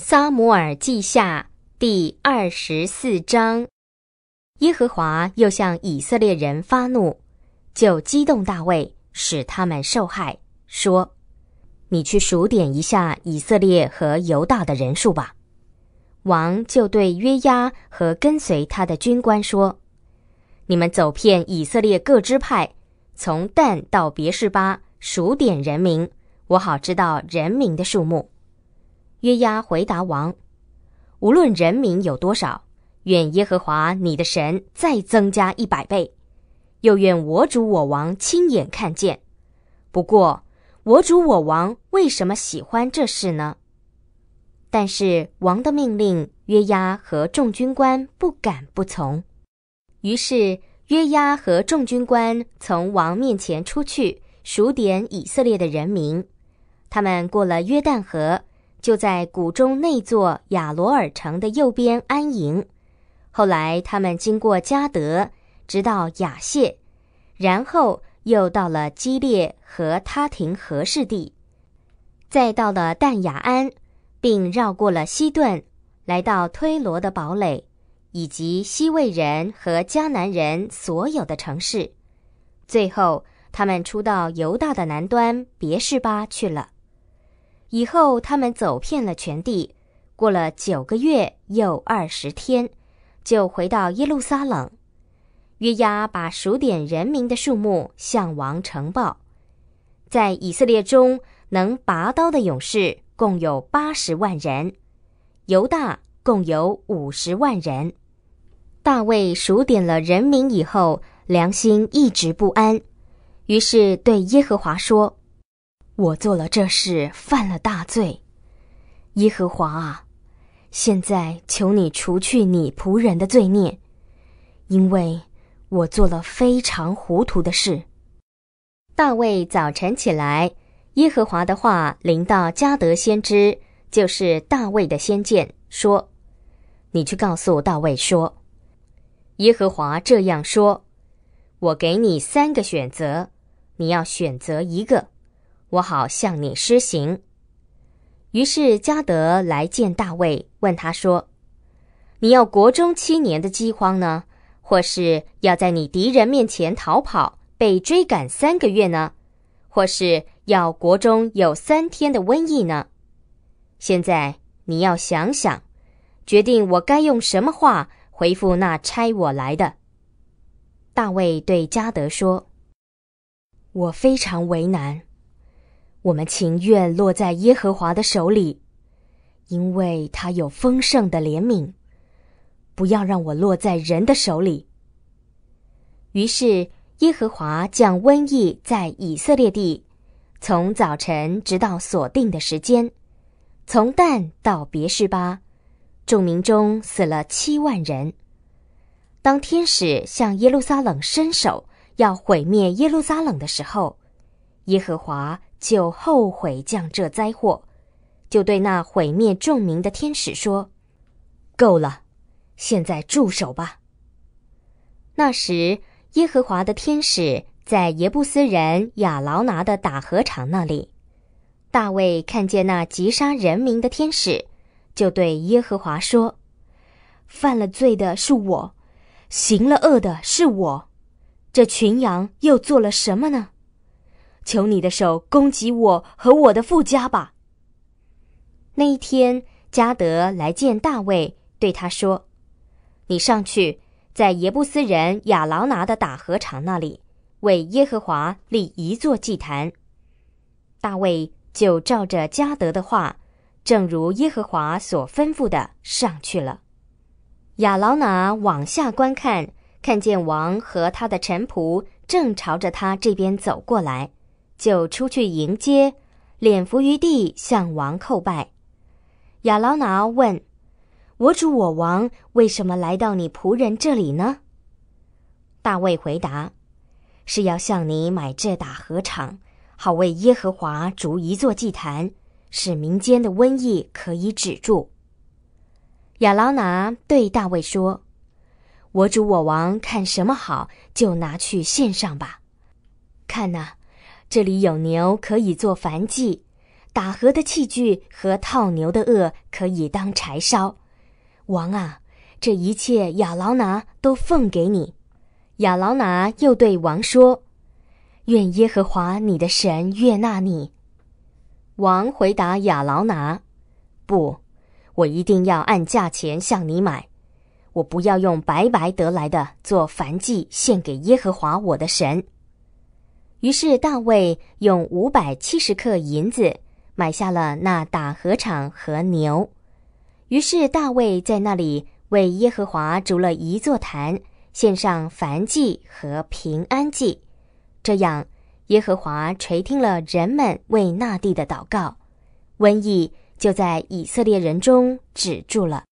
撒母耳记下第二十四章，耶和华又向以色列人发怒，就激动大卫使他们受害，说：“你去数点一下以色列和犹大的人数吧。”王就对约押和跟随他的军官说：“你们走遍以色列各支派，从旦到别是巴数点人民，我好知道人民的数目。”约押回答王：“无论人民有多少，愿耶和华你的神再增加一百倍，又愿我主我王亲眼看见。”不过，我主我王为什么喜欢这事呢？但是王的命令，约押和众军官不敢不从。于是约押和众军官从王面前出去数点以色列的人民。他们过了约旦河。就在谷中那座亚罗尔城的右边安营，后来他们经过加德，直到雅谢，然后又到了基列和他廷和氏地，再到了但雅安，并绕过了西顿，来到推罗的堡垒，以及西魏人和迦南人所有的城市，最后他们出到犹大的南端别示巴去了。以后，他们走遍了全地，过了九个月又二十天，就回到耶路撒冷。约押把数点人民的数目向王呈报，在以色列中能拔刀的勇士共有八十万人，犹大共有五十万人。大卫数点了人民以后，良心一直不安，于是对耶和华说。我做了这事，犯了大罪，耶和华啊，现在求你除去你仆人的罪孽，因为我做了非常糊涂的事。大卫早晨起来，耶和华的话临到加得先知，就是大卫的先见，说：“你去告诉大卫说，耶和华这样说：我给你三个选择，你要选择一个。”我好向你施行。于是加德来见大卫，问他说：“你要国中七年的饥荒呢，或是要在你敌人面前逃跑，被追赶三个月呢，或是要国中有三天的瘟疫呢？现在你要想想，决定我该用什么话回复那差我来的。”大卫对加德说：“我非常为难。”我们情愿落在耶和华的手里，因为他有丰盛的怜悯。不要让我落在人的手里。于是耶和华降瘟疫在以色列地，从早晨直到锁定的时间，从旦到别是巴，众民中死了七万人。当天使向耶路撒冷伸手要毁灭耶路撒冷的时候，耶和华。就后悔降这灾祸，就对那毁灭众民的天使说：“够了，现在住手吧。”那时，耶和华的天使在耶布斯人亚劳拿的打禾场那里，大卫看见那击杀人民的天使，就对耶和华说：“犯了罪的是我，行了恶的是我，这群羊又做了什么呢？”求你的手攻击我和我的富家吧。那一天，加德来见大卫，对他说：“你上去，在耶布斯人亚劳拿的打禾场那里，为耶和华立一座祭坛。”大卫就照着加德的话，正如耶和华所吩咐的上去了。亚劳拿往下观看，看见王和他的臣仆正朝着他这边走过来。就出去迎接，脸伏于地向王叩拜。亚劳拿问：“我主我王为什么来到你仆人这里呢？”大卫回答：“是要向你买这打禾场，好为耶和华筑一座祭坛，使民间的瘟疫可以止住。”亚劳拿对大卫说：“我主我王看什么好，就拿去献上吧。看哪。”这里有牛可以做燔祭，打禾的器具和套牛的轭可以当柴烧。王啊，这一切亚劳拿都奉给你。亚劳拿又对王说：“愿耶和华你的神悦纳你。”王回答亚劳拿：“不，我一定要按价钱向你买。我不要用白白得来的做燔祭献给耶和华我的神。”于是大卫用五百七十克银子买下了那打禾场和牛。于是大卫在那里为耶和华筑了一座坛，献上燔祭和平安祭。这样，耶和华垂听了人们为那地的祷告，瘟疫就在以色列人中止住了。